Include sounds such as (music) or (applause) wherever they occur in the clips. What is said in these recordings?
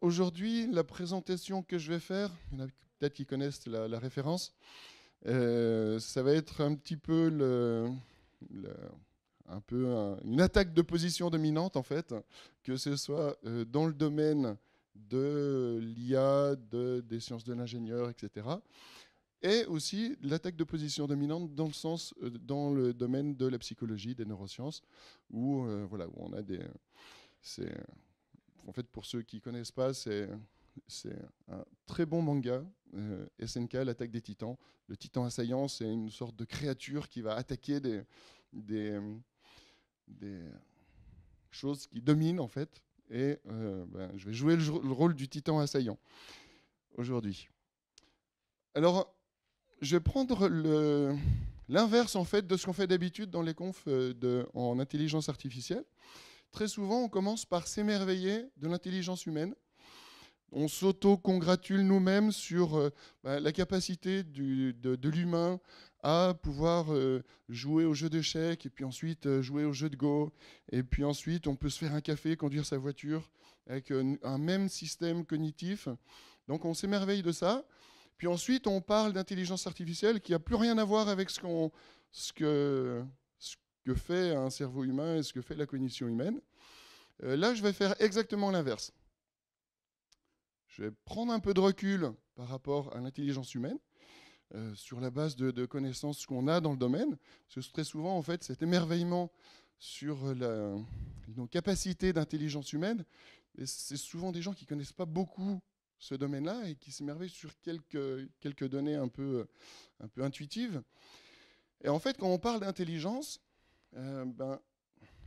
aujourd'hui, la présentation que je vais faire, il y en a peut-être qui connaissent la, référence, euh, ça va être un petit peu, le, un peu une attaque de position dominante en fait, que ce soit euh, dans le domaine de l'IA, des sciences de l'ingénieur, etc. Et aussi l'attaque de position dominante dans le sens, euh, dans le domaine de la psychologie, des neurosciences, où voilà, où on a des, c'est en fait, pour ceux qui ne connaissent pas, c'est un très bon manga, euh, SNK, l'attaque des titans. Le titan assaillant, c'est une sorte de créature qui va attaquer des, choses qui dominent, en fait. Et euh, ben, je vais jouer le, rôle du titan assaillant aujourd'hui. Alors, je vais prendre l'inverse en fait de ce qu'on fait d'habitude dans les confs euh, de, en intelligence artificielle très souvent, on commence par s'émerveiller de l'intelligence humaine. On s'auto-congratule nous-mêmes sur euh, bah, la capacité de, l'humain à pouvoir euh, jouer au jeu d'échecs, et puis ensuite euh, jouer au jeu de Go, et puis ensuite on peut se faire un café, conduire sa voiture, avec un même système cognitif. Donc on s'émerveille de ça. Puis ensuite on parle d'intelligence artificielle qui n'a plus rien à voir avec ce, qu'on, ce que que fait un cerveau humain et ce que fait la cognition humaine. Euh, là, je vais faire exactement l'inverse. Je vais prendre un peu de recul par rapport à l'intelligence humaine, euh, sur la base de, connaissances qu'on a dans le domaine. Parce que très souvent, en fait, cet émerveillement sur la, nos capacités d'intelligence humaine, c'est souvent des gens qui ne connaissent pas beaucoup ce domaine-là et qui s'émerveillent sur quelques, quelques données un peu, un peu intuitives. Et en fait, quand on parle d'intelligence, euh, ben,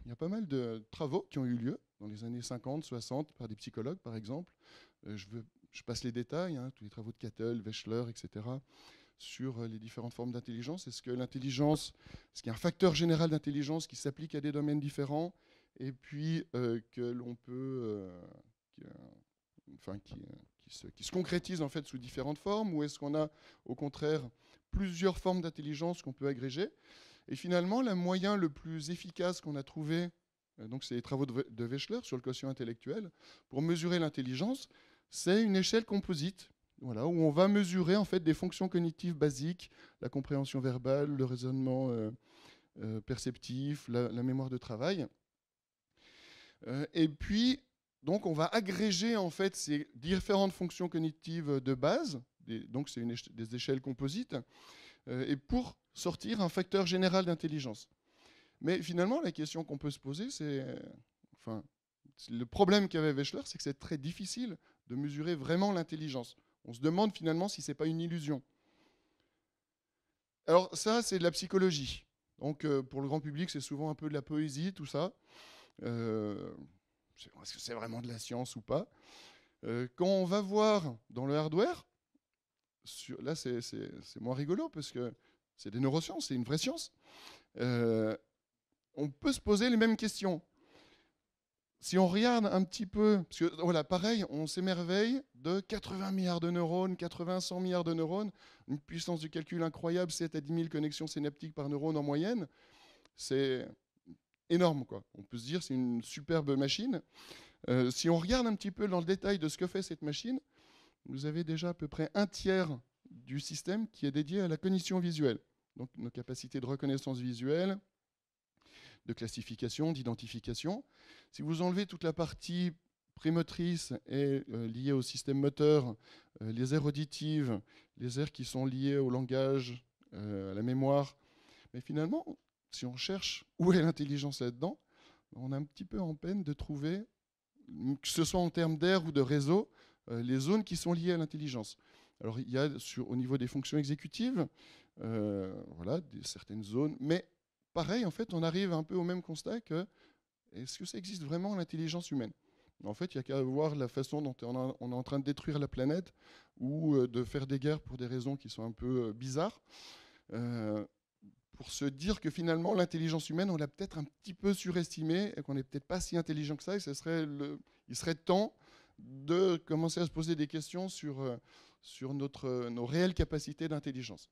il y a pas mal de travaux qui ont eu lieu dans les années 50, 60, par des psychologues, par exemple. Euh, je, passe les détails, hein, tous les travaux de Cattel, Wechsler, etc., sur euh, les différentes formes d'intelligence. Est-ce que l'intelligence, est-ce qu'il y a un facteur général d'intelligence qui s'applique à des domaines différents et puis que l'on peut... Qui, enfin, se, qui, se, concrétise en fait sous différentes formes, ou est-ce qu'on a au contraire plusieurs formes d'intelligence qu'on peut agréger et finalement, le moyen le plus efficace qu'on a trouvé, euh, donc c'est les travaux de Wechsler sur le quotient intellectuel, pour mesurer l'intelligence, c'est une échelle composite, voilà, où on va mesurer en fait des fonctions cognitives basiques, la compréhension verbale, le raisonnement euh, euh, perceptif, la, mémoire de travail. et puis, donc, on va agréger en fait ces différentes fonctions cognitives de base, donc c'est des échelles composites, et pour sortir un facteur général d'intelligence. Mais finalement, la question qu'on peut se poser, c'est. Enfin, le problème qu'avait Wechsler, c'est que c'est très difficile de mesurer vraiment l'intelligence. On se demande finalement si ce n'est pas une illusion. Alors, ça, c'est de la psychologie. Donc, euh, pour le grand public, c'est souvent un peu de la poésie, tout ça. Euh, est-ce que c'est vraiment de la science ou pas euh, Quand on va voir dans le hardware, là, c'est moins rigolo parce que c'est des neurosciences, c'est une vraie science, euh, on peut se poser les mêmes questions. Si on regarde un petit peu, parce que voilà, pareil, on s'émerveille de 80 milliards de neurones, 80, 100 milliards de neurones, une puissance de calcul incroyable, 7 à 10 000 connexions synaptiques par neurone en moyenne. C'est énorme, quoi. On peut se dire c'est une superbe machine. Euh, si on regarde un petit peu dans le détail de ce que fait cette machine, vous avez déjà à peu près un tiers du système qui est dédié à la cognition visuelle donc nos capacités de reconnaissance visuelle, de classification, d'identification. Si vous enlevez toute la partie prémotrice et euh, liée au système moteur, euh, les aires auditives, les aires qui sont liées au langage, euh, à la mémoire, mais finalement, si on cherche où est l'intelligence là-dedans, on a un petit peu en peine de trouver, que ce soit en termes d'air ou de réseau, les zones qui sont liées à l'intelligence. Alors il y a au niveau des fonctions exécutives, euh, voilà, certaines zones, mais pareil, en fait, on arrive un peu au même constat que est-ce que ça existe vraiment l'intelligence humaine En fait, il n'y a qu'à voir la façon dont on, est en train de détruire la planète ou euh, de faire des guerres pour des raisons qui sont un peu euh, bizarres. pour se dire que finalement l'intelligence humaine, on l'a peut-être un petit peu surestimée et qu'on n'est peut-être pas si intelligent que ça. Et ce serait il serait temps de commencer à se poser des questions sur, sur notre, nos réelles capacités d'intelligence.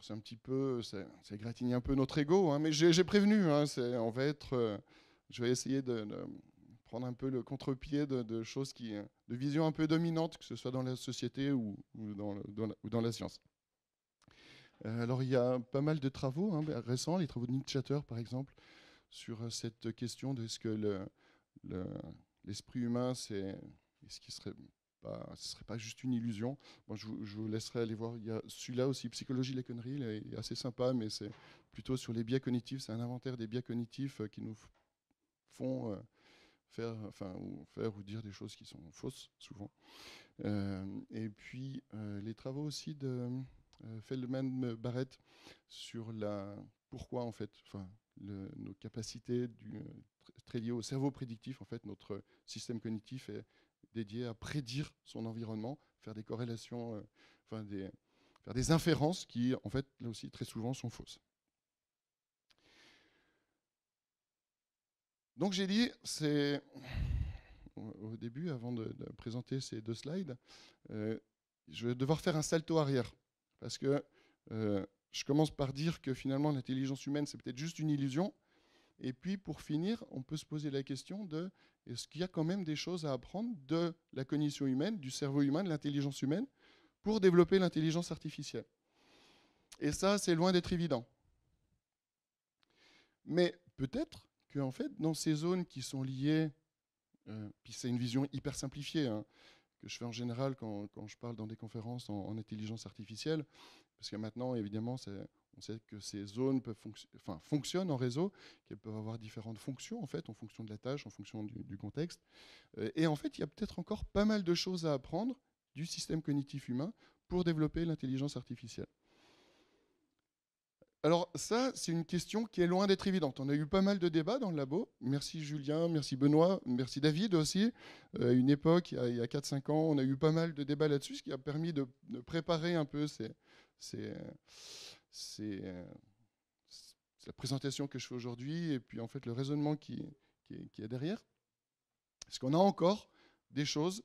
C'est un petit peu, c'est gratigner un peu notre ego, hein, mais j'ai prévenu, hein, on va euh, je vais essayer de, prendre un peu le contre-pied de, choses qui, de visions un peu dominantes, que ce soit dans la société ou, dans, dans, la, dans, la, science. Euh, alors il y a pas mal de travaux hein, bah, récents, les travaux de Nietzsche, par exemple, sur euh, cette question de ce que l'esprit le, l'esprit humain, c'est ce qui serait ce ce serait pas juste une illusion. je, vous laisserai aller voir. Il y a celui-là aussi, Psychologie des conneries. il est assez sympa, mais c'est plutôt sur les biais cognitifs. C'est un inventaire des biais cognitifs euh, qui nous font euh, faire, enfin, ou faire ou dire des choses qui sont fausses, souvent. Euh, et puis, les travaux aussi de euh, Feldman Barrett sur la pourquoi, en fait, enfin, nos capacités du, très liées au cerveau prédictif, en fait, notre système cognitif est dédié à prédire son environnement, faire des corrélations, euh, enfin des, faire des inférences qui, en fait, là aussi, très souvent sont fausses. Donc j'ai dit, c'est au début, avant de, présenter ces deux slides, euh, je vais devoir faire un salto arrière. Parce que euh, je commence par dire que finalement l'intelligence humaine, c'est peut-être juste une illusion. Et puis pour finir, on peut se poser la question de est-ce qu'il y a quand même des choses à apprendre de la cognition humaine, du cerveau humain, de l'intelligence humaine, pour développer l'intelligence artificielle. Et ça, c'est loin d'être évident. Mais peut-être que fait, dans ces zones qui sont liées, euh, puis c'est une vision hyper simplifiée, hein, que je fais en général quand, je parle dans des conférences en, en intelligence artificielle, parce que maintenant, évidemment, c'est on sait que ces zones peuvent enfin, fonctionnent en réseau, qu'elles peuvent avoir différentes fonctions en fait, en fonction de la tâche, en fonction du, contexte. Euh, et en fait, il y a peut-être encore pas mal de choses à apprendre du système cognitif humain pour développer l'intelligence artificielle. Alors ça, c'est une question qui est loin d'être évidente. On a eu pas mal de débats dans le labo. Merci Julien, merci Benoît, merci David aussi. Euh, une époque, il y a 4-5 ans, on a eu pas mal de débats là-dessus, ce qui a permis de, préparer un peu ces, euh, c'est la présentation que je fais aujourd'hui et puis en fait le raisonnement qui, qui, qui est derrière. Est-ce qu'on a encore des choses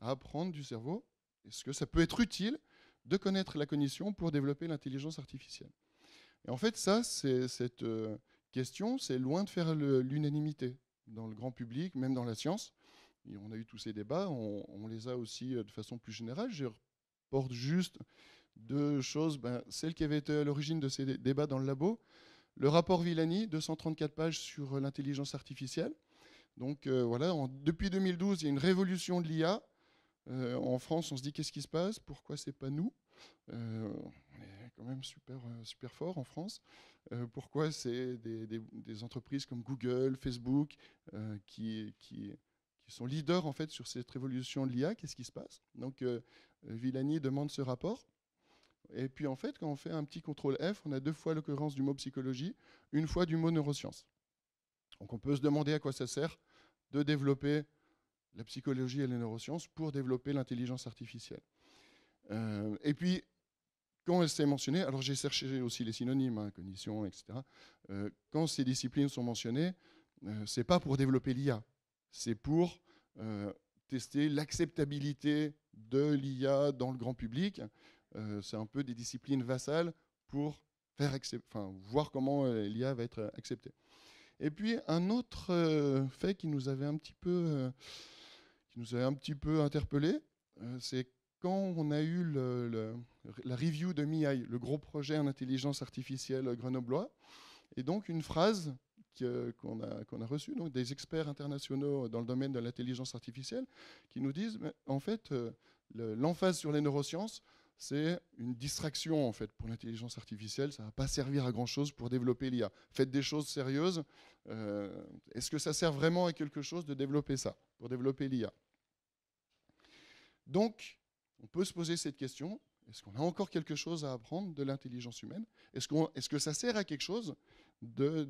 à apprendre du cerveau Est-ce que ça peut être utile de connaître la cognition pour développer l'intelligence artificielle Et en fait, ça, cette euh, question, c'est loin de faire l'unanimité dans le grand public, même dans la science. on a eu tous ces débats, on, les a aussi euh, de façon plus générale. Je reporte juste deux choses, ben, celle qui avait été à l'origine de ces débats dans le labo, le rapport Villani, 234 pages sur euh, l'intelligence artificielle. Donc euh, voilà, depuis 2012, il y a une révolution de l'IA. Euh, en France, on se dit qu'est-ce qui se passe Pourquoi c'est pas nous On est quand même super, super fort en France. pourquoi c'est des, entreprises comme Google, Facebook qui, sont leaders en fait sur cette révolution de l'IA Qu'est-ce qui se passe Donc Villani demande ce rapport. Et puis en fait, quand on fait un petit contrôle F, on a deux fois l'occurrence du mot psychologie, une fois du mot neurosciences. Donc on peut se demander à quoi ça sert de développer la psychologie et les neurosciences pour développer l'intelligence artificielle. Euh, et puis, quand elle s'est mentionnée, alors j'ai cherché aussi les synonymes, hein, cognition, etc. Euh, quand ces disciplines sont mentionnées, ce euh, c'est pas pour développer l'IA, c'est pour tester l'acceptabilité de l'IA dans le grand public euh, c'est un peu des disciplines vassales pour voir comment euh, l'IA va être euh, acceptée. Et puis un autre fait qui nous avait un petit peu, qui nous avait un petit peu interpellé, c'est quand on a eu la review de MIAI, le gros projet en intelligence artificielle grenoblois, et donc une phrase qu'on a, a reçue, donc des experts internationaux dans le domaine de l'intelligence artificielle, qui nous disent, en fait, l'emphase sur les neurosciences, c'est une distraction en fait pour l'intelligence artificielle. Ça ne va pas servir à grand chose pour développer l'IA. Faites des choses sérieuses. Euh, est-ce que ça sert vraiment à quelque chose de développer ça, pour développer l'IA Donc, on peut se poser cette question. Est-ce qu'on a encore quelque chose à apprendre de l'intelligence humaine Est-ce que ça sert à quelque chose de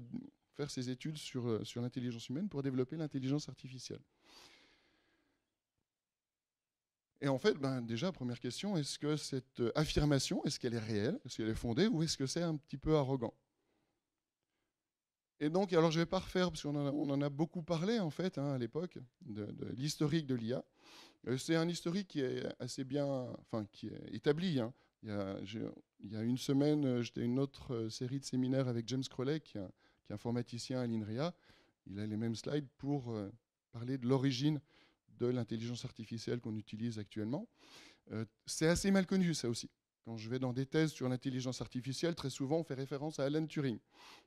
faire ces études euh, sur l'intelligence humaine pour développer l'intelligence artificielle et en fait, ben, déjà, première question, est-ce que cette euh, affirmation, est-ce qu'elle est réelle, est-ce qu'elle est fondée, ou est-ce que c'est un petit peu arrogant Et donc, alors je ne vais pas refaire, parce qu'on en, a beaucoup parlé, en fait, hein, à l'époque, de, l'historique de l'IA. Euh, c'est un historique qui est assez bien, enfin, qui est établi. Hein. Il, y a, une semaine, euh, j'étais une autre série de séminaires avec James Crowley, qui est, informaticien à l'INRIA. Il a les mêmes slides pour parler de l'origine de l'intelligence artificielle qu'on utilise actuellement. Euh, c'est assez mal connu, ça aussi. Quand je vais dans des thèses sur l'intelligence artificielle, très souvent, on fait référence à Alan Turing.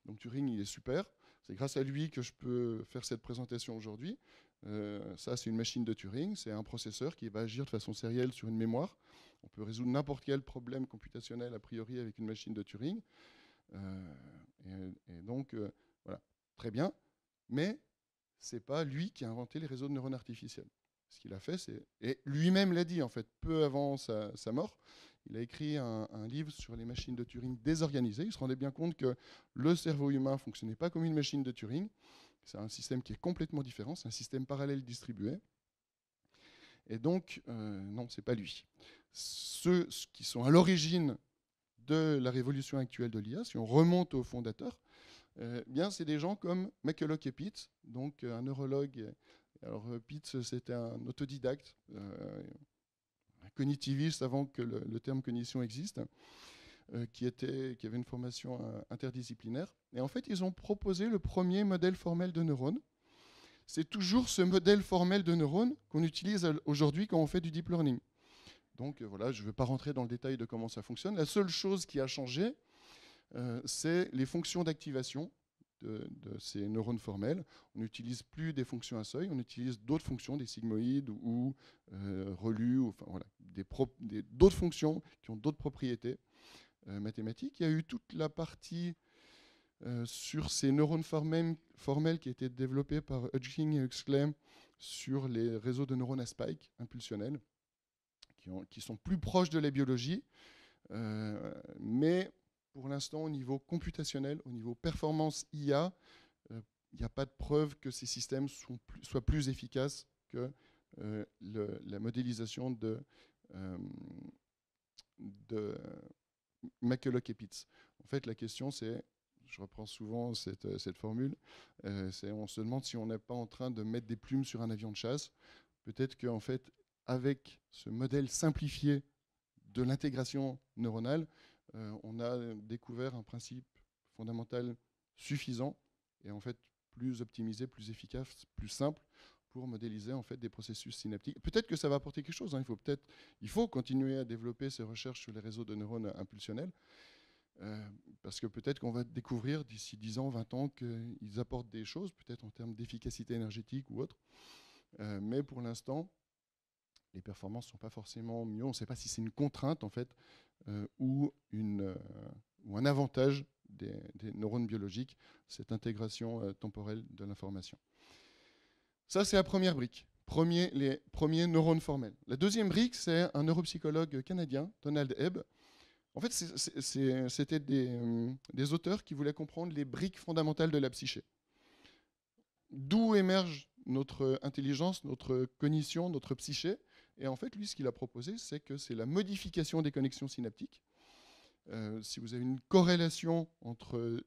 Donc Turing, il est super. C'est grâce à lui que je peux faire cette présentation aujourd'hui. Euh, ça, c'est une machine de Turing. C'est un processeur qui va agir de façon sérielle sur une mémoire. On peut résoudre n'importe quel problème computationnel, a priori, avec une machine de Turing. Euh, et, donc, voilà, très bien. Mais c'est pas lui qui a inventé les réseaux de neurones artificiels ce qu'il a fait, c'est. Et lui-même l'a dit, en fait, peu avant sa, mort, il a écrit un, livre sur les machines de Turing désorganisées. Il se rendait bien compte que le cerveau humain ne fonctionnait pas comme une machine de Turing. C'est un système qui est complètement différent, c'est un système parallèle distribué. Et donc, euh, non, non, n'est pas lui. Ceux qui sont à l'origine de la révolution actuelle de l'IA, si on remonte aux fondateurs, euh, eh bien, c'est des gens comme McCulloch et Pitt, donc euh, un neurologue alors euh, Pitts, c'était un autodidacte, euh, un cognitiviste avant que le, terme cognition existe, euh, qui, avait une formation interdisciplinaire. Et en fait, ils ont proposé le premier modèle formel de neurones. C'est toujours ce modèle formel de neurones qu'on utilise aujourd'hui quand on fait du deep learning. Donc voilà, je ne vais pas rentrer dans le détail de comment ça fonctionne. La seule chose qui a changé, c'est les fonctions d'activation de, ces neurones formels. On n'utilise plus des fonctions à seuil, on utilise d'autres fonctions, des sigmoïdes ou euh, relus, enfin, voilà, d'autres des fonctions qui ont d'autres propriétés euh, mathématiques. Il y a eu toute la partie euh, sur ces neurones formels, qui a été développée par Hutching et Huxley sur les réseaux de neurones à spike impulsionnels, qui, ont, qui sont plus proches de la biologie, euh, mais pour l'instant, au niveau computationnel, au niveau performance IA, euh, il n'y a pas de preuve que ces systèmes sont soient plus efficaces que euh, la modélisation de, euh, et Pitts. En fait, la question, c'est, je reprends souvent cette, formule, euh, c'est on se demande si on n'est pas en train de mettre des plumes sur un avion de chasse. Peut-être qu'en fait, avec ce modèle simplifié de l'intégration neuronale, euh, on a découvert un principe fondamental suffisant et en fait plus optimisé, plus efficace, plus simple pour modéliser en fait des processus synaptiques. Peut-être que ça va apporter quelque chose. Hein. Il faut peut-être, continuer à développer ces recherches sur les réseaux de neurones impulsionnels. Euh, parce que peut-être qu'on va découvrir d'ici 10 ans, 20 ans qu'ils apportent des choses, peut-être en termes d'efficacité énergétique ou autre. Euh, mais pour l'instant, les performances ne sont pas forcément mieux. On ne sait pas si c'est une contrainte en fait euh, euh, ou, un avantage des, neurones biologiques, cette intégration euh, temporelle de l'information. Ça, c'est la première brique, premier, les premiers neurones formels. La deuxième brique, c'est un neuropsychologue canadien, Donald Hebb. En fait, c'était des, des auteurs qui voulaient comprendre les briques fondamentales de la psyché. D'où émerge notre intelligence, notre cognition, notre psyché et en fait, lui, ce qu'il a proposé, c'est que c'est la modification des connexions synaptiques. Euh, si vous avez une corrélation entre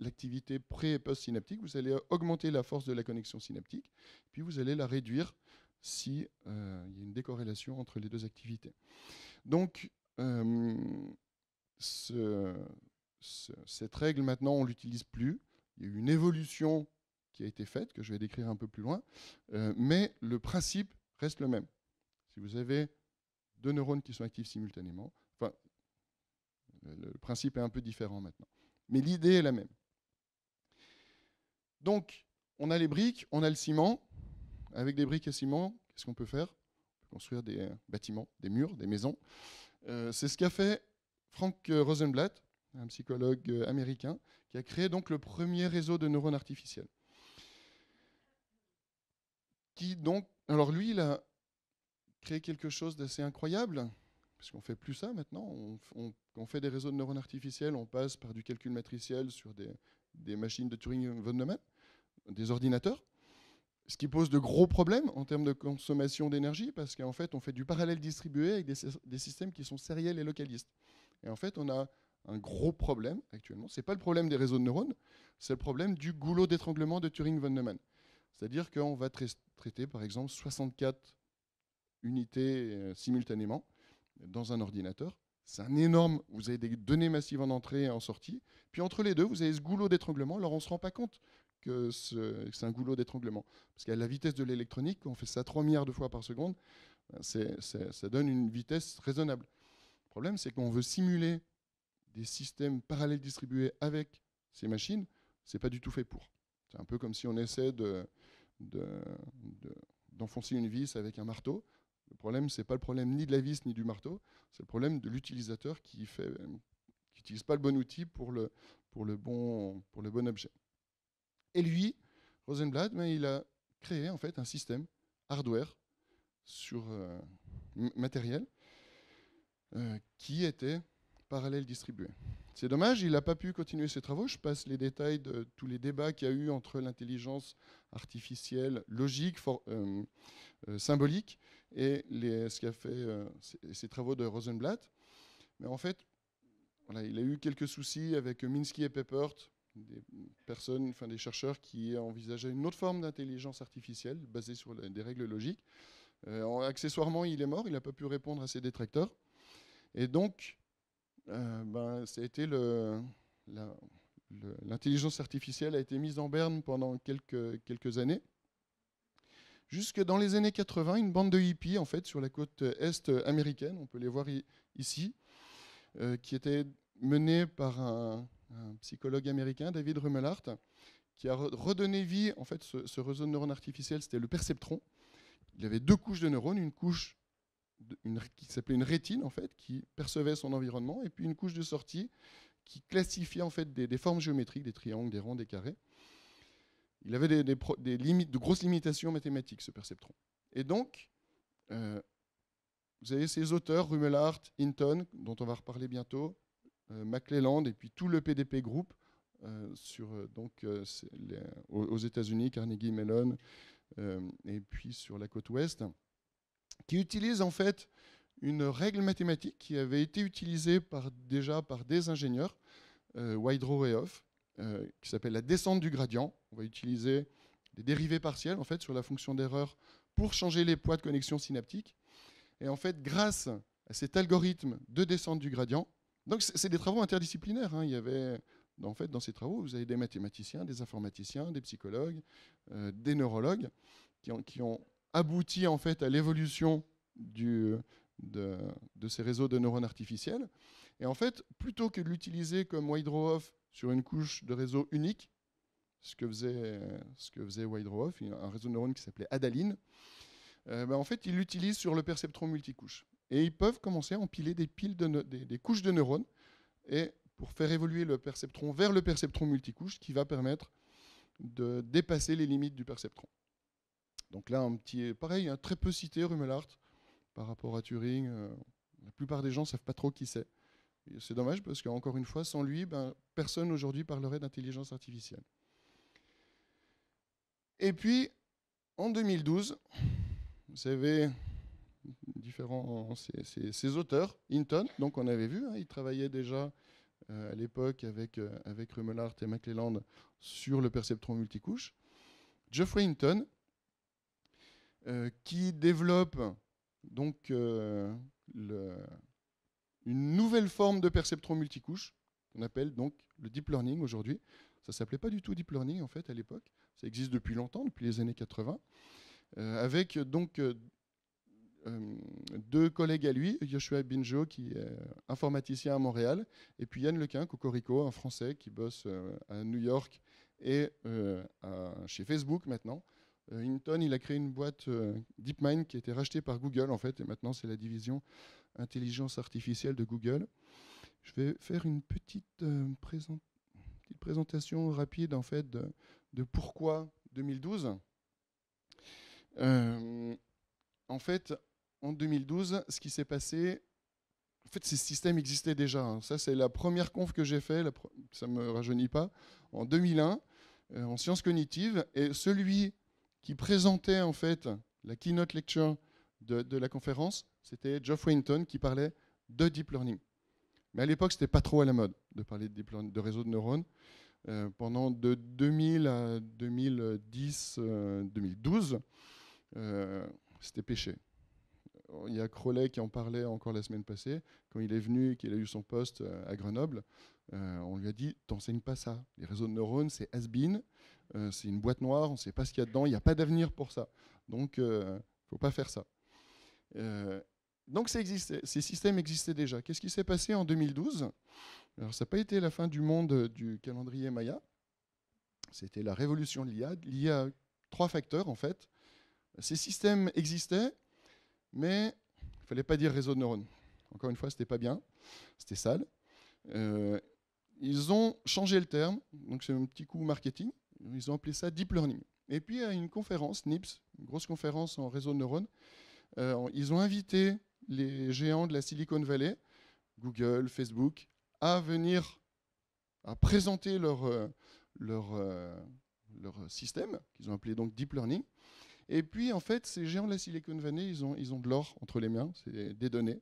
l'activité pré- et post-synaptique, vous allez augmenter la force de la connexion synaptique, puis vous allez la réduire si euh, il y a une décorrélation entre les deux activités. Donc, euh, cette règle, maintenant, on ne l'utilise plus. Il y a eu une évolution qui a été faite, que je vais décrire un peu plus loin, mais le principe reste le même. Si vous avez deux neurones qui sont actifs simultanément, enfin, le principe est un peu différent maintenant, mais l'idée est la même. Donc, on a les briques, on a le ciment. Avec des briques et ciment, qu'est-ce qu'on peut faire On peut construire des bâtiments, des murs, des maisons. Euh, c'est ce qu'a fait Frank Rosenblatt, un psychologue euh, américain, qui a créé donc le premier réseau de neurones artificiels. Qui donc, alors lui, il a créer quelque chose d'assez incroyable, parce qu'on fait plus ça maintenant, on, on, fait des réseaux de neurones artificiels, on passe par du calcul matriciel sur des, machines de Turing-von Neumann, des ordinateurs, ce qui pose de gros problèmes en termes de consommation d'énergie, parce qu'en fait, on fait du parallèle distribué avec des, systèmes qui sont sériels et localistes. Et en fait, on a un gros problème actuellement. Ce n'est pas le problème des réseaux de neurones, c'est le problème du goulot d'étranglement de Turing-von Neumann. C'est-à-dire qu'on va traiter, par exemple, 64 unités euh, simultanément dans un ordinateur. C'est un énorme. Vous avez des données massives en entrée et en sortie. Puis entre les deux, vous avez ce goulot d'étranglement. Alors on ne se rend pas compte que c'est un goulot d'étranglement. Parce qu'à la vitesse de l'électronique, on fait ça 3 milliards de fois par seconde, ben, ça donne une vitesse raisonnable. Le problème, c'est qu'on veut simuler des systèmes parallèles distribués avec ces machines. C'est pas du tout fait pour. C'est un peu comme si on essaie de, d'enfoncer une vis avec un marteau. Le problème, ce n'est pas le problème ni de la vis ni du marteau, c'est le problème de l'utilisateur qui n'utilise euh, pas le bon outil pour le, bon, pour le objet. Et lui, Rosenblatt, ben, il a créé en fait un système hardware sur euh, matériel euh, qui était parallèle distribué. C'est dommage, il n'a pas pu continuer ses travaux. Je passe les détails de tous les débats qu'il y a eu entre l'intelligence artificielle logique, symbolique et ce qu'a fait euh, ces ses, travaux de Rosenblatt. Mais en fait, il a eu quelques soucis avec Minsky et Peppert, des personnes, enfin des chercheurs qui envisageaient une autre forme d'intelligence artificielle basée sur des règles logiques. Euh, accessoirement, il est mort, il n'a pas pu répondre à ses détracteurs. Et donc, euh, ben, ça a été le, L'intelligence artificielle a été mise en berne pendant quelques, quelques années. Jusque dans les années 80, une bande de hippies, en fait, sur la côte euh, est euh, américaine, on peut les voir ici, euh, qui était menée par un, psychologue américain, David Rumelhart, qui a redonné vie, en fait, ce, réseau de neurones artificiels, c'était le perceptron. Il avait deux couches de neurones, une couche qui s'appelait une rétine, en fait, qui percevait son environnement, et puis une couche de sortie qui classifiait, en fait, des, des formes géométriques, des triangles, des ronds, des carrés. Il avait des, de grosses limitations mathématiques, ce perceptron. Et donc, euh, vous avez ces auteurs, Rumelhart, Hinton, dont on va reparler bientôt, euh, et puis tout le PDP Group, euh, sur, euh, donc, aux États-Unis, Carnegie Mellon, et puis sur la côte ouest, qui utilisent en fait une règle mathématique qui avait été utilisée par, déjà par des ingénieurs, Wydrow et Hoff, euh, qui s'appelle la descente du gradient. On va utiliser des dérivés partiels en fait, sur la fonction d'erreur pour changer les poids de connexion synaptique. Et en fait, grâce à cet algorithme de descente du gradient, donc c'est des travaux interdisciplinaires. Hein. il y avait, en fait, dans ces travaux, vous avez des mathématiciens, des informaticiens, des psychologues, euh, des neurologues, qui ont, abouti en fait à l'évolution de, ces réseaux de neurones artificiels. Et en fait, plutôt que de l'utiliser comme off sur une couche de réseau unique, ce que faisait, ce que faisait Weidroff, un réseau de neurones qui s'appelait Adaline, euh, ben, en fait, ils l'utilisent sur le perceptron multicouche. Et ils peuvent commencer à empiler des, piles de des, couches de neurones et pour faire évoluer le perceptron vers le perceptron multicouche, qui va permettre de dépasser les limites du perceptron. Donc là, un petit, pareil, un hein, très peu cité Rumelhart par rapport à Turing. Euh, la plupart des gens ne savent pas trop qui c'est. C'est dommage parce qu'encore une fois, sans lui, ben, personne aujourd'hui parlerait d'intelligence artificielle. Et puis, en 2012, vous savez, différents, ces, auteurs, Hinton, donc on avait vu, hein, il travaillait déjà euh, à l'époque avec, euh, Rumelart et McClelland sur le perceptron multicouche. Geoffrey Hinton, euh, qui développe donc le, une nouvelle forme de perceptron multicouche, qu'on appelle donc le deep learning aujourd'hui. Ça ne s'appelait pas du tout deep learning en fait à l'époque. Ça existe depuis longtemps, depuis les années 80, euh, avec euh, donc euh, deux collègues à lui, Yoshua Binjo qui est informaticien à Montréal, et puis Yann Lequin, Cocorico, un Français qui bosse à New York et chez Facebook maintenant, euh, Hinton, il a créé une boîte euh, DeepMind qui a été rachetée par Google, en fait, et maintenant c'est la division intelligence artificielle de Google. Je vais faire une petite, euh, présentation rapide, en fait, de, pourquoi 2012. en fait, en 2012, ce qui s'est passé, en fait, ces systèmes existaient déjà. Hein. Ça, c'est la première conf que j'ai fait, ça ne me rajeunit pas, en 2001, en sciences cognitives. Et celui qui présentait en fait la keynote lecture de, la conférence, c'était Geoff Winton qui parlait de deep learning. Mais à l'époque, c'était pas trop à la mode de parler de, réseaux de réseau de neurones. Euh, pendant de 2000 à 2010, 2012, euh, euh, c'était péché. Il y a Crowley qui en parlait encore la semaine passée. Quand il est venu qu'il a eu son poste à Grenoble, on lui a dit T'enseignes pas ça. Les réseaux de neurones, c'est has-been, euh, c'est une boîte noire, on ne sait pas ce qu'il y a dedans, il n'y a pas d'avenir pour ça. Donc, il euh, ne faut pas faire ça. Euh, donc, ces systèmes existaient déjà. Qu'est-ce qui s'est passé en 2012 Alors, ça n'a pas été la fin du monde du calendrier Maya. C'était la révolution de l'IA, liée à trois facteurs, en fait. Ces systèmes existaient, mais il ne fallait pas dire réseau de neurones. Encore une fois, ce n'était pas bien, c'était sale. ils ont changé le terme, donc c'est un petit coup marketing ils ont appelé ça deep learning. Et puis à une conférence, NIPS, une grosse conférence en réseau de neurones, euh, ils ont invité les géants de la Silicon Valley, Google, Facebook, à venir à présenter leur, euh, leur, euh, leur système, qu'ils ont appelé donc deep learning. Et puis en fait, ces géants de la Silicon Valley, ils ont, ils ont de l'or entre les mains, c'est des données,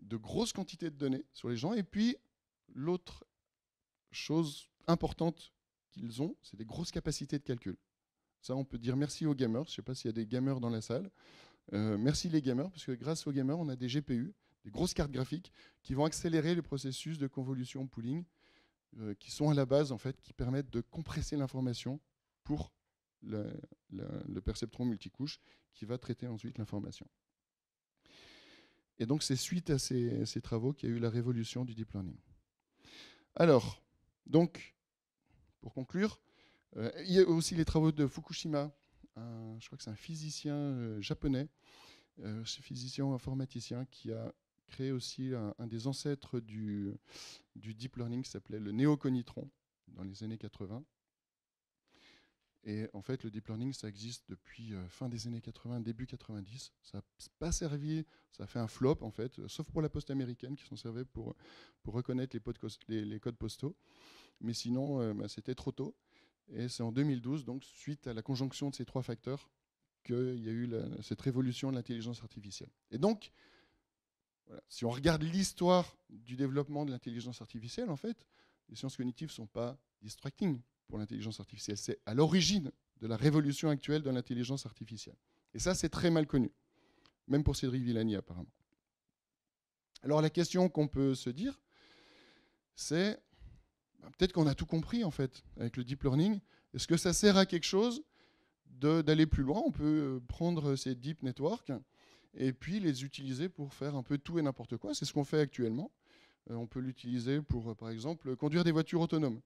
de grosses quantités de données sur les gens. Et puis l'autre chose importante qu'ils ont, c'est des grosses capacités de calcul. Ça, on peut dire merci aux gamers. Je ne sais pas s'il y a des gamers dans la salle. Euh, merci les gamers, parce que grâce aux gamers, on a des GPU, des grosses cartes graphiques, qui vont accélérer le processus de convolution pooling, euh, qui sont à la base, en fait, qui permettent de compresser l'information pour le, perceptron multicouche, qui va traiter ensuite l'information. Et donc, c'est suite à ces travaux qu'il y a eu la révolution du deep learning. Alors, donc, pour conclure, euh, il y a aussi les travaux de Fukushima. je crois que c'est un physicien euh, japonais, euh, physicien informaticien, qui a créé aussi un, des ancêtres du, du deep learning qui s'appelait le néoconitron dans les années 80. Et en fait, le deep learning, ça existe depuis euh, fin des années 80, début 90. Ça n'a pas servi, ça a fait un flop, en fait, euh, sauf pour la poste américaine qui s'en servait pour, pour reconnaître les, les, codes postaux. Mais sinon, euh, bah, c'était trop tôt. Et c'est en 2012, donc suite à la conjonction de ces trois facteurs, qu'il y a eu cette révolution de l'intelligence artificielle. Et donc, si on regarde l'histoire du développement de l'intelligence artificielle, en fait, les sciences cognitives ne sont pas distracting pour l'intelligence artificielle. C'est à l'origine de la révolution actuelle de l'intelligence artificielle. Et ça, c'est très mal connu, même pour Cédric Villani apparemment. Alors la question qu'on peut se dire, c'est bah, peut-être qu'on a tout compris en fait avec le deep learning. Est-ce que ça sert à quelque chose d'aller plus loin On peut euh, prendre ces deep networks et puis les utiliser pour faire un peu tout et n'importe quoi. C'est ce qu'on fait actuellement. Euh, on peut l'utiliser pour, euh, par exemple, conduire des voitures autonomes.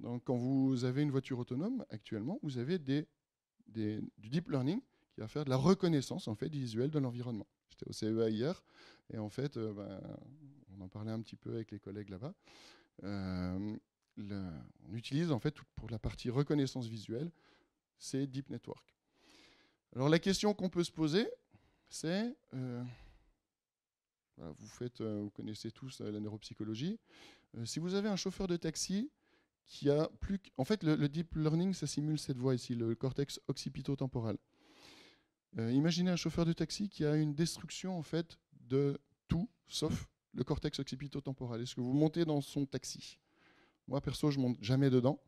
Donc, quand vous avez une voiture autonome, actuellement, vous avez du deep learning qui va faire de la reconnaissance en fait, visuelle de l'environnement. J'étais au CEA hier, et en fait, euh, ben, on en parlait un petit peu avec les collègues là-bas. Euh, on utilise en fait pour la partie reconnaissance visuelle, ces Deep Network. Alors la question qu'on peut se poser, c'est, euh, vous connaissez tous la neuropsychologie, si vous avez un chauffeur de taxi qui a plus En fait, le, deep learning, ça simule cette voie ici, le cortex occipito-temporal. Euh, imaginez un chauffeur de taxi qui a une destruction en fait de tout sauf le cortex occipito-temporal. Est-ce que vous montez dans son taxi Moi, perso, je monte jamais dedans.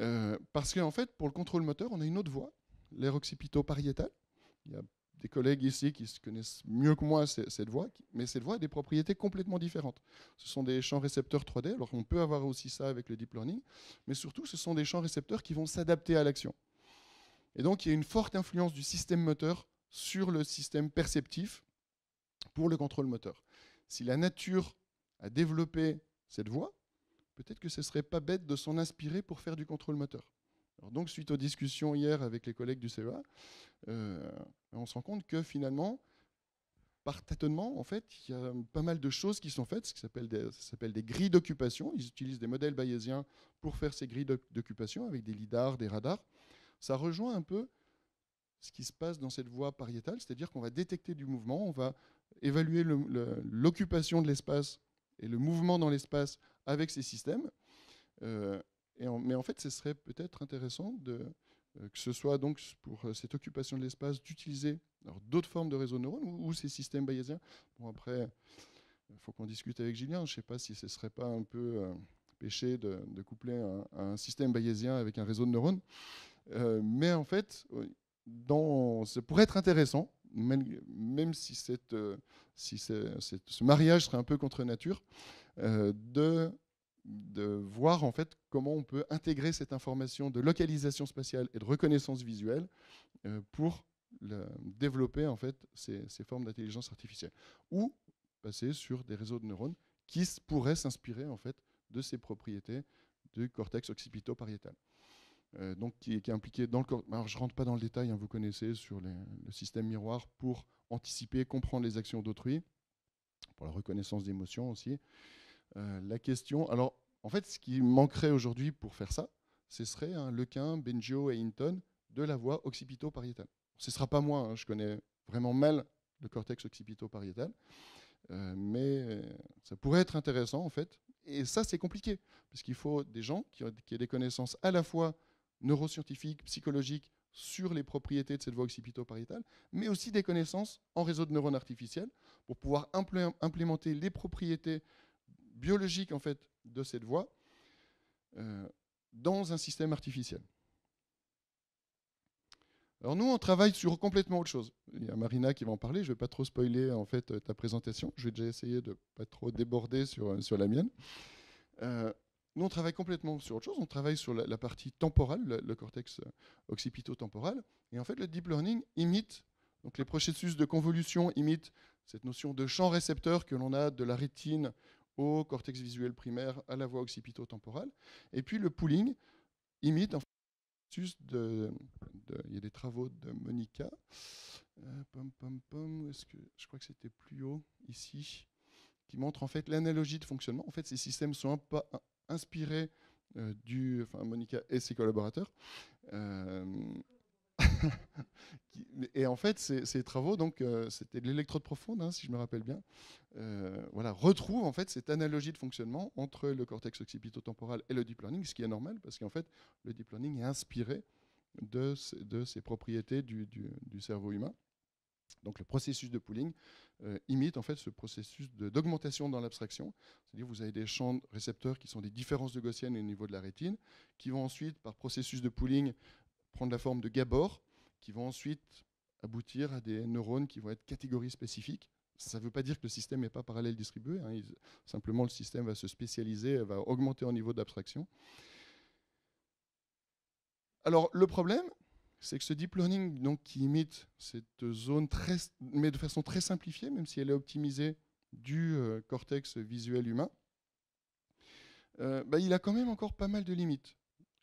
Euh, parce que en fait, pour le contrôle moteur, on a une autre voie, l'air occipito-pariétal. Il y a des collègues ici qui connaissent mieux que moi cette voix, mais cette voix a des propriétés complètement différentes. Ce sont des champs récepteurs 3D, alors on peut avoir aussi ça avec le deep learning, mais surtout ce sont des champs récepteurs qui vont s'adapter à l'action. Et donc il y a une forte influence du système moteur sur le système perceptif pour le contrôle moteur. Si la nature a développé cette voie, peut-être que ce ne serait pas bête de s'en inspirer pour faire du contrôle moteur donc, suite aux discussions hier avec les collègues du CEA, euh, on se rend compte que finalement, par tâtonnement, en fait, il y a pas mal de choses qui sont faites, ce qui s'appelle des, des grilles d'occupation. Ils utilisent des modèles bayésiens pour faire ces grilles d'occupation avec des lidars, des radars. Ça rejoint un peu ce qui se passe dans cette voie pariétale, c'est-à-dire qu'on va détecter du mouvement, on va évaluer l'occupation de l'espace et le mouvement dans l'espace avec ces systèmes. Euh, mais en fait, ce serait peut-être intéressant de, euh, que ce soit donc pour euh, cette occupation de l'espace d'utiliser d'autres formes de réseaux de neurones ou, ces systèmes bayésiens. Bon, après, il euh, faut qu'on discute avec Julien. Je ne sais pas si ce ne serait pas un peu péché de, coupler un, système bayésien avec un réseau de neurones. mais en fait, dans, ça pourrait être intéressant, même, si, cette, si ce mariage serait un peu contre nature, de de voir en fait comment on peut intégrer cette information de localisation spatiale et de reconnaissance visuelle euh, pour le, développer en fait ces, formes d'intelligence artificielle ou passer sur des réseaux de neurones qui pourraient s'inspirer en fait de ces propriétés du cortex occipito-pariétal. Euh, donc qui impliqué dans le je rentre pas dans le détail, hein, vous connaissez sur le système miroir pour anticiper, comprendre les actions d'autrui, pour la reconnaissance d'émotions aussi. Euh, la question. Alors, en fait, ce qui manquerait aujourd'hui pour faire ça, ce serait un hein, Lequin, Bengio et Hinton de la voie occipito-pariétale. Ce ne sera pas moi, hein, je connais vraiment mal le cortex occipito-pariétal, euh, mais ça pourrait être intéressant en fait. Et ça, c'est compliqué, parce qu'il faut des gens qui, aient des connaissances à la fois neuroscientifiques, psychologiques, sur les propriétés de cette voie occipito-pariétale, mais aussi des connaissances en réseau de neurones artificiels pour pouvoir implémenter les propriétés biologique en fait de cette voie euh, dans un système artificiel. Alors nous, on travaille sur complètement autre chose. Il y a Marina qui va en parler. Je ne vais pas trop spoiler en fait euh, ta présentation. Je vais déjà essayer de pas trop déborder sur, euh, sur la mienne. nous, on travaille complètement sur autre chose. On travaille sur la, partie temporale, le, cortex occipito-temporal. Et en fait, le deep learning imite, donc les processus de convolution imitent cette notion de champ récepteur que l'on a de la rétine au cortex visuel primaire, à la voie occipito-temporale. Et puis le pooling imite en processus de, Il y a des travaux de Monica. Euh, pom, pom, pom, est-ce que, je crois que c'était plus haut ici, qui montre en fait l'analogie de fonctionnement. En fait, ces systèmes sont pas inspirés euh, du. Enfin, Monica et ses collaborateurs. Euh, et en fait, ces, travaux, donc euh, c'était de l'électrode profonde, hein, si je me rappelle bien, euh, voilà, retrouvent en fait cette analogie de fonctionnement entre le cortex occipito-temporal et le deep learning, ce qui est normal parce qu'en fait, le deep learning est inspiré de, de ces propriétés du, cerveau humain. Donc le processus de pooling euh, imite en fait ce processus d'augmentation dans l'abstraction. C'est-à-dire vous avez des champs de récepteurs qui sont des différences de gaussiennes au niveau de la rétine, qui vont ensuite par processus de pooling prendre la forme de Gabor, qui vont ensuite aboutir à des neurones qui vont être catégories spécifiques. Ça ne veut pas dire que le système n'est pas parallèle distribué, hein. simplement le système va se spécialiser, va augmenter en niveau d'abstraction. Alors le problème, c'est que ce deep learning, donc, qui imite cette zone, très, mais de façon très simplifiée, même si elle est optimisée du euh, cortex visuel humain, euh, bah, il a quand même encore pas mal de limites.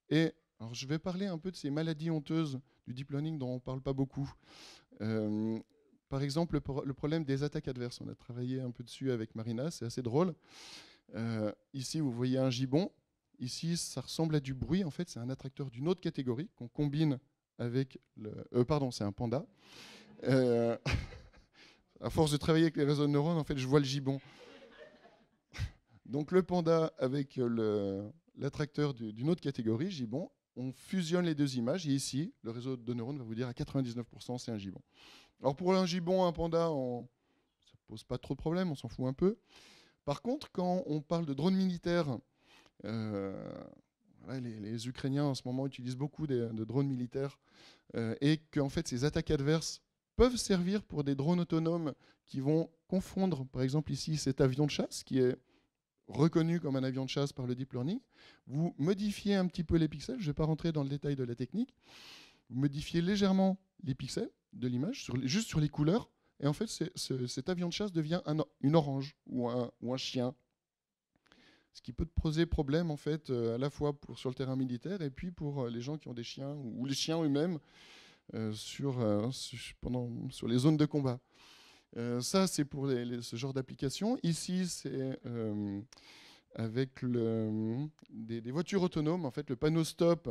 Et alors, je vais parler un peu de ces maladies honteuses du deep learning dont on ne parle pas beaucoup. Euh, par exemple, le, problème des attaques adverses. On a travaillé un peu dessus avec Marina, c'est assez drôle. Euh, ici, vous voyez un gibon. Ici, ça ressemble à du bruit. En fait, c'est un attracteur d'une autre catégorie qu'on combine avec le... Euh, pardon, c'est un panda. Euh, (laughs) à force de travailler avec les réseaux de neurones, en fait, je vois le gibon. (laughs) Donc le panda avec l'attracteur d'une autre catégorie, gibon, on fusionne les deux images, et ici, le réseau de neurones va vous dire à 99% c'est un gibon. Alors pour un gibon, un panda, on... ça ne pose pas trop de problème, on s'en fout un peu. Par contre, quand on parle de drones militaires, euh, les, Ukrainiens en ce moment utilisent beaucoup de, drones militaires, euh, et qu'en fait ces attaques adverses peuvent servir pour des drones autonomes qui vont confondre, par exemple ici, cet avion de chasse qui est reconnu comme un avion de chasse par le deep learning. Vous modifiez un petit peu les pixels, je ne vais pas rentrer dans le détail de la technique. Vous modifiez légèrement les pixels de l'image, juste sur les couleurs, et en fait, cet avion de chasse devient une orange ou un, chien. Ce qui peut poser problème, en fait, euh, à la fois pour, sur le terrain militaire et puis pour euh, les gens qui ont des chiens ou, les chiens eux-mêmes euh, sur, sur les zones de combat. Euh, ça, c'est pour ce genre d'application. Ici, c'est euh, avec le, des, voitures autonomes. En fait, le panneau stop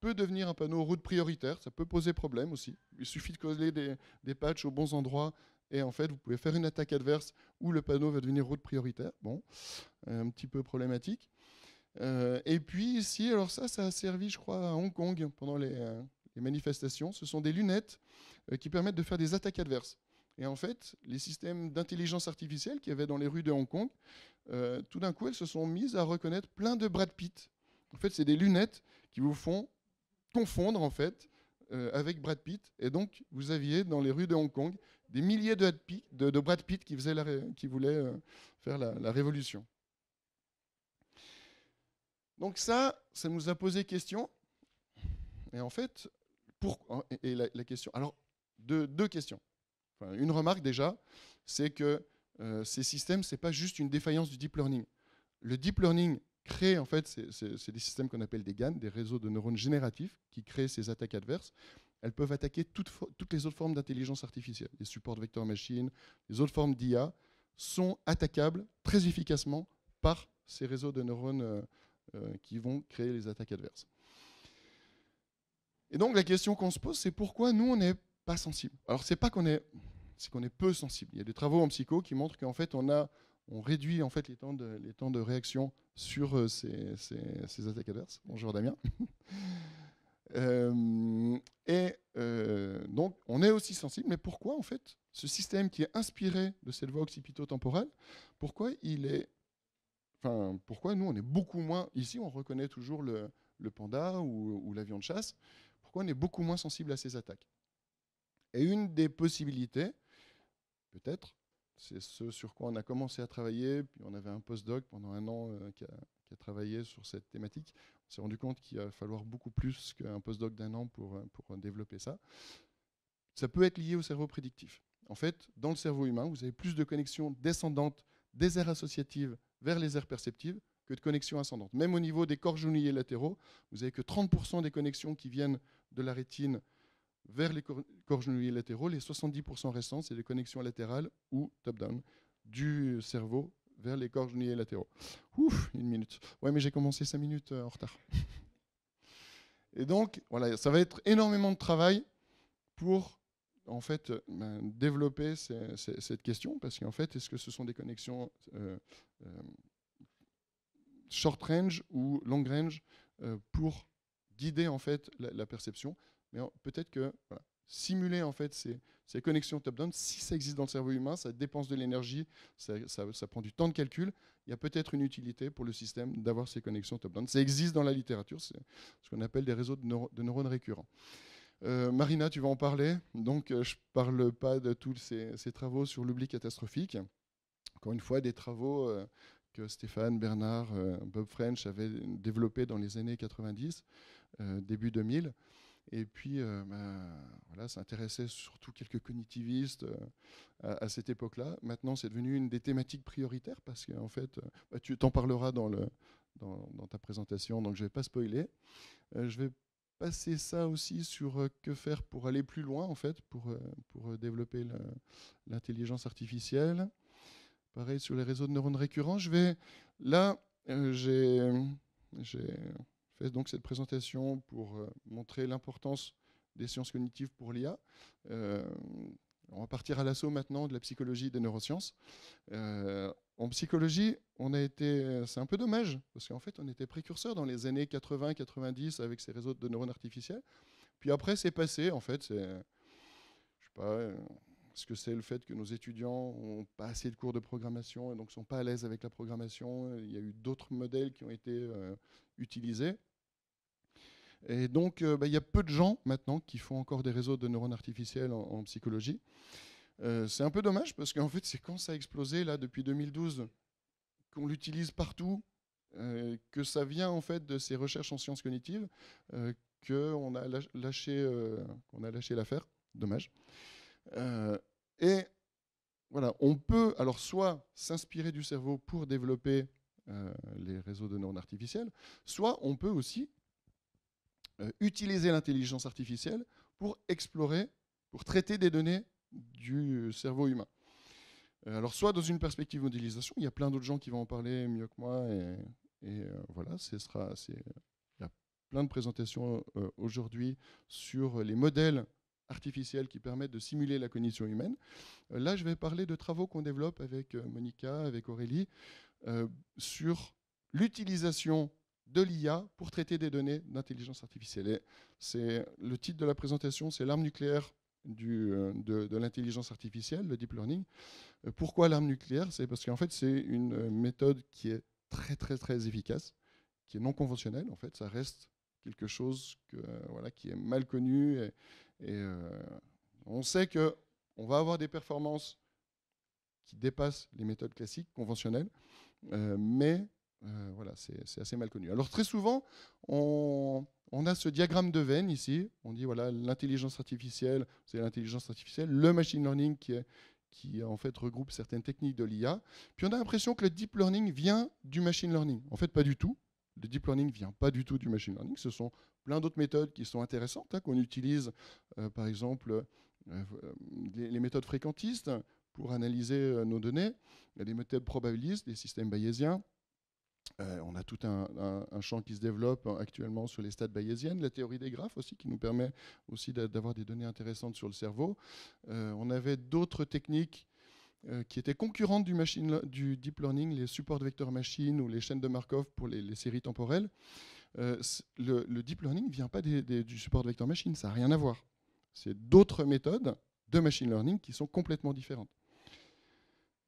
peut devenir un panneau route prioritaire. Ça peut poser problème aussi. Il suffit de coller des, patchs aux bons endroits et en fait, vous pouvez faire une attaque adverse où le panneau va devenir route prioritaire. Bon, un petit peu problématique. Euh, et puis ici, alors ça, ça a servi, je crois, à Hong Kong pendant les, manifestations. Ce sont des lunettes qui permettent de faire des attaques adverses. Et en fait, les systèmes d'intelligence artificielle qu'il y avait dans les rues de Hong Kong, euh, tout d'un coup, elles se sont mises à reconnaître plein de Brad Pitt. En fait, c'est des lunettes qui vous font confondre, en fait, euh, avec Brad Pitt. Et donc, vous aviez dans les rues de Hong Kong des milliers de, Brad Pitt qui, qui voulaient euh, faire la, révolution. Donc ça, ça nous a posé question. Et en fait, pourquoi? et la, question. Alors, deux questions une remarque déjà, c'est que euh, ces systèmes, ce n'est pas juste une défaillance du deep learning. Le deep learning crée, en fait, c'est des systèmes qu'on appelle des GAN, des réseaux de neurones génératifs, qui créent ces attaques adverses. Elles peuvent attaquer toutes, les autres formes d'intelligence artificielle. Les supports de machine, les autres formes d'IA sont attaquables très efficacement par ces réseaux de neurones euh, euh, qui vont créer les attaques adverses. Et donc la question qu'on se pose, c'est pourquoi nous, on est sensible. Alors c'est pas qu'on est, c'est qu'on est peu sensible. Il y a des travaux en psycho qui montrent qu'en fait on a, on réduit en fait les temps de, les temps de réaction sur euh, ces, attaques adverses. Bonjour Damien. (laughs) Euh, et euh, donc, on est aussi sensible, mais pourquoi en fait ce système qui est inspiré de cette voie occipito pourquoi il est, enfin, pourquoi nous on est beaucoup moins ici, on reconnaît toujours le, panda ou l'avion de chasse, pourquoi on est beaucoup moins sensible à ces attaques et une des possibilités, peut-être, c'est ce sur quoi on a commencé à travailler, puis on avait un postdoc pendant un an euh, qui, a, travaillé sur cette thématique. On s'est rendu compte qu'il va falloir beaucoup plus qu'un postdoc d'un an pour, euh, pour développer ça. Ça peut être lié au cerveau prédictif. En fait, dans le cerveau humain, vous avez plus de connexions descendantes des aires associatives vers les aires perceptives que de connexions ascendantes. Même au niveau des corps genouillés latéraux, vous n'avez que 30% des connexions qui viennent de la rétine vers les genouillés latéraux. Les 70% restants, c'est les connexions latérales ou top-down du cerveau vers les corps genouillés latéraux. Ouf, une minute. Ouais, mais j'ai commencé cinq minutes euh, en retard. (laughs) Et donc, voilà, ça va être énormément de travail pour en fait euh, ben, développer cette question, parce qu'en fait, est-ce que ce sont des connexions euh, short range ou long range pour guider en fait la perception mais peut-être que simuler en fait ces, connexions top-down, si ça existe dans le cerveau humain, ça dépense de l'énergie, ça, prend du temps de calcul, il y a peut-être une utilité pour le système d'avoir ces connexions top-down. Ça existe dans la littérature, c'est ce qu'on appelle des réseaux de, neurones récurrents. Euh, Marina, tu vas en parler, donc euh, je ne parle pas de tous ces, travaux sur l'oubli catastrophique. Encore une fois, des travaux euh, que Stéphane, Bernard, Bob French avaient développés dans les années 90, début 2000. Et puis, euh, ben, voilà, ça intéressait surtout quelques cognitivistes euh, à, cette époque-là. Maintenant, c'est devenu une des thématiques prioritaires parce que en fait, euh, bah, tu t'en parleras dans, le, dans, ta présentation, donc je ne vais pas spoiler. je vais passer ça aussi sur que faire pour aller plus loin, en fait, pour, pour développer l'intelligence artificielle. Pareil sur les réseaux de neurones récurrents. Je vais, là, j'ai fais donc cette présentation pour euh, montrer l'importance des sciences cognitives pour l'IA. Euh, on va partir à l'assaut maintenant de la psychologie des neurosciences. Euh, en psychologie, on a été, c'est un peu dommage, parce qu'en fait, on était précurseur dans les années 80-90 avec ces réseaux de neurones artificiels. Puis après, c'est passé, en fait, c'est, je sais pas, est-ce que c'est le fait que nos étudiants n'ont pas assez de cours de programmation et donc sont pas à l'aise avec la programmation Il y a eu d'autres modèles qui ont été utilisés. Et donc, euh, bah, il y a peu de gens maintenant qui font encore des réseaux de neurones artificiels en, psychologie. Euh, c'est un peu dommage parce qu'en fait, c'est quand ça a explosé, là, depuis 2012, qu'on l'utilise partout, euh, que ça vient en fait de ces recherches en sciences cognitives, euh, qu'on a lâché, qu'on a lâché l'affaire. Dommage. et voilà, on peut alors soit s'inspirer du cerveau pour développer les réseaux de neurones artificiels, soit on peut aussi euh, utiliser l'intelligence artificielle pour explorer, pour traiter des données du euh, cerveau humain. Euh, alors, soit dans une perspective modélisation, il y a plein d'autres gens qui vont en parler mieux que moi, et, et voilà, ce sera, il y a plein de présentations aujourd'hui sur les modèles artificiels qui permettent de simuler la cognition humaine. là, je vais parler de travaux qu'on développe avec Monica, avec Aurélie, sur l'utilisation de l'IA pour traiter des données d'intelligence artificielle. C'est le titre de la présentation, c'est l'arme nucléaire euh, de, l'intelligence artificielle, le deep learning. Euh, pourquoi l'arme nucléaire C'est parce qu'en fait, c'est une euh, méthode qui est très très très efficace, qui est non conventionnelle. En fait, ça reste quelque chose voilà, qui est mal connu on sait que on va avoir des performances qui dépassent les méthodes classiques conventionnelles, mais euh, voilà, c'est assez mal connu. Alors très souvent, on, a ce diagramme de veine ici. On dit voilà l'intelligence artificielle, c'est l'intelligence artificielle, le machine learning qui, en fait regroupe certaines techniques de l'IA. Puis on a l'impression que le deep learning vient du machine learning. En fait, pas du tout. Le deep learning vient pas du tout du machine learning. Ce sont plein d'autres méthodes qui sont intéressantes hein, qu'on utilise, euh, par exemple euh, les, méthodes fréquentistes pour analyser nos données, les méthodes probabilistes, les systèmes bayésiens. Euh, on a tout un, champ qui se développe euh, actuellement sur les stades bayésiennes, la théorie des graphes aussi, qui nous permet aussi d'avoir des données intéressantes sur le cerveau. Euh, on avait d'autres techniques qui étaient concurrentes du, deep learning, les supports de vecteurs machine ou les chaînes de Markov pour les, séries temporelles. Le, deep learning ne vient pas du support de vecteur machine, ça n'a rien à voir. C'est d'autres méthodes de machine learning qui sont complètement différentes.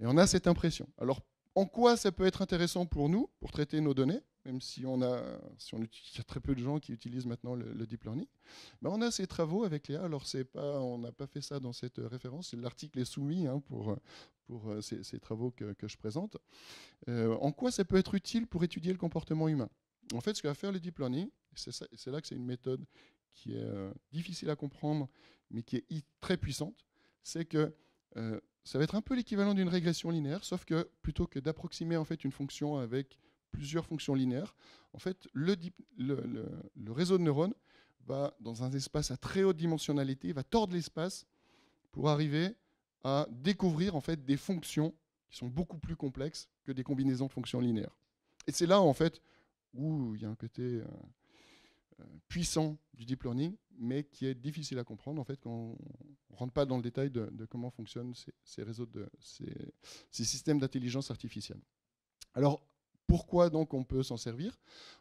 Et on a cette impression. Alors en quoi ça peut être intéressant pour nous, pour traiter nos données, même si on a, si on il y a très peu de gens qui utilisent maintenant le, deep learning, ben, on a ces travaux avec Léa. Alors c'est pas, on n'a pas fait ça dans cette euh, référence. L'article est soumis hein, pour euh, pour euh, ces, travaux que, je présente. en quoi ça peut être utile pour étudier le comportement humain En fait, ce que va faire le deep learning, c'est là que c'est une méthode qui est difficile à comprendre, mais qui est très puissante, c'est que euh, ça va être un peu l'équivalent d'une régression linéaire, sauf que plutôt que d'approximer en fait une fonction avec plusieurs fonctions linéaires, en fait, le, réseau de neurones va, dans un espace à très haute dimensionnalité, va tordre l'espace pour arriver à découvrir en fait des fonctions qui sont beaucoup plus complexes que des combinaisons de fonctions linéaires. Et c'est là en fait où il y a un côté euh, euh, puissant du deep learning, mais qui est difficile à comprendre en fait quand on ne rentre pas dans le détail de, comment fonctionnent ces, réseaux de ces, systèmes d'intelligence artificielle. Alors pourquoi donc on peut s'en servir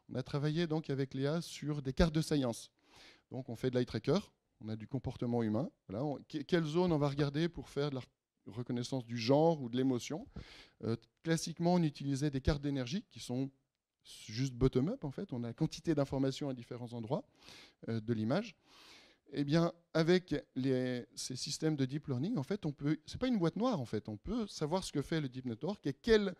On a travaillé donc avec Léa sur des cartes de science. Donc on fait de l'eye tracker, on a du comportement humain. quelle zone on va regarder pour faire de la reconnaissance du genre ou de l'émotion euh, Classiquement, on utilisait des cartes d'énergie qui sont juste bottom-up, en fait, on a quantité d'informations à différents endroits euh, de l'image. Eh bien, avec ces systèmes de deep learning, en fait, on peut, c'est pas une boîte noire, en fait, on peut savoir ce que fait le deep network et quel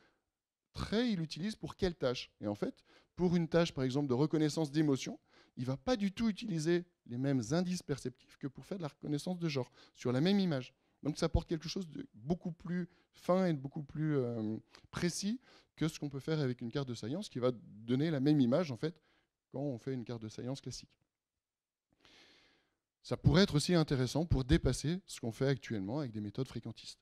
trait il utilise pour quelle tâche. Et en fait, pour une tâche, par exemple, de reconnaissance d'émotion, il va pas du tout utiliser les mêmes indices perceptifs que pour faire de la reconnaissance de genre sur la même image. Donc, ça apporte quelque chose de beaucoup plus fin et de beaucoup plus euh, précis que ce qu'on peut faire avec une carte de science qui va donner la même image en fait quand on fait une carte de science classique. Ça pourrait être aussi intéressant pour dépasser ce qu'on fait actuellement avec des méthodes fréquentistes.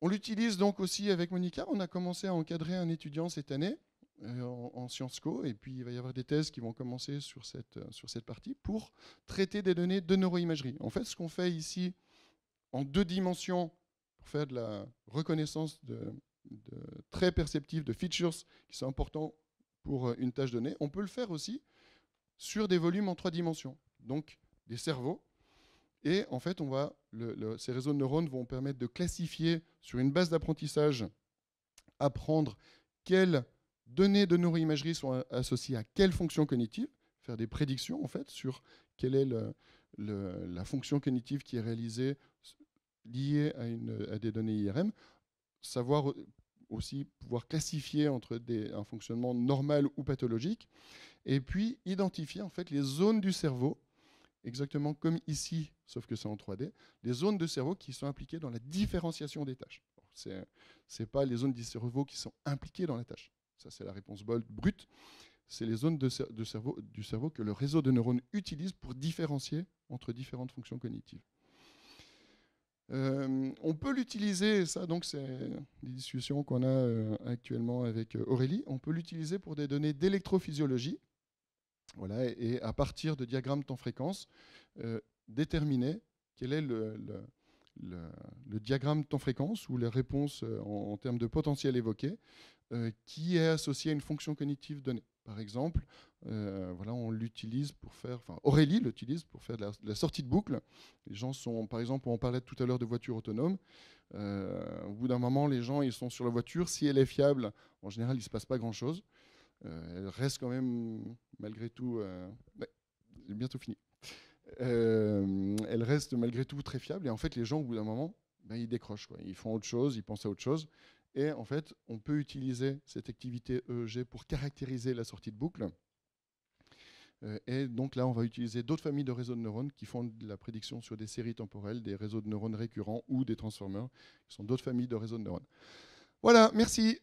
On l'utilise donc aussi avec Monica. On a commencé à encadrer un étudiant cette année euh, en, Sciences Co. Et puis, il va y avoir des thèses qui vont commencer sur cette, euh, sur cette partie pour traiter des données de neuroimagerie. En fait, ce qu'on fait ici en deux dimensions faire de la reconnaissance de, de traits perceptifs, de features qui sont importants pour euh, une tâche donnée. On peut le faire aussi sur des volumes en trois dimensions, donc des cerveaux. Et en fait, on va, ces réseaux de neurones vont permettre de classifier sur une base d'apprentissage, apprendre quelles données de neuroimagerie sont euh, associées à quelles fonctions cognitives, faire des prédictions en fait sur quelle est la fonction cognitive qui est réalisée liées à, des données IRM, savoir aussi pouvoir classifier entre un fonctionnement normal ou pathologique, et puis identifier en fait les zones du cerveau, exactement comme ici, sauf que c'est en 3D, les zones de cerveau qui sont impliquées dans la différenciation des tâches. Ce n'est pas les zones du cerveau qui sont impliquées dans la tâche. Ça, c'est la réponse brute. C'est les zones de cerveau, du cerveau que le réseau de neurones utilise pour différencier entre différentes fonctions cognitives. Euh, on peut l'utiliser, ça donc c'est des discussions qu'on a euh, actuellement avec euh, Aurélie, on peut l'utiliser pour des données d'électrophysiologie, voilà, et, à partir de diagrammes temps-fréquence, déterminer quel est le, le, diagramme temps-fréquence ou les réponses en, en, termes de potentiel évoqué qui est associé à une fonction cognitive donnée par exemple. Euh, voilà, on l'utilise pour faire, enfin Aurélie l'utilise pour faire de la, sortie de boucle. Les gens sont, par exemple, on parlait tout à l'heure de voitures autonomes. Euh, au bout d'un moment, les gens ils sont sur la voiture. Si elle est fiable, en général, il ne se passe pas grand-chose. Euh, elle reste quand même, malgré tout, j'ai ben, bientôt fini. elle reste malgré tout très fiable. Et en fait, les gens, au bout d'un moment, ben, ils décrochent. Quoi. Ils font autre chose, ils pensent à autre chose. Et en fait, on peut utiliser cette activité EEG pour caractériser la sortie de boucle. Euh, et donc là, on va utiliser d'autres familles de réseaux de neurones qui font de la prédiction sur des séries temporelles, des réseaux de neurones récurrents ou des transformers, qui sont d'autres familles de réseaux de neurones. Voilà, merci.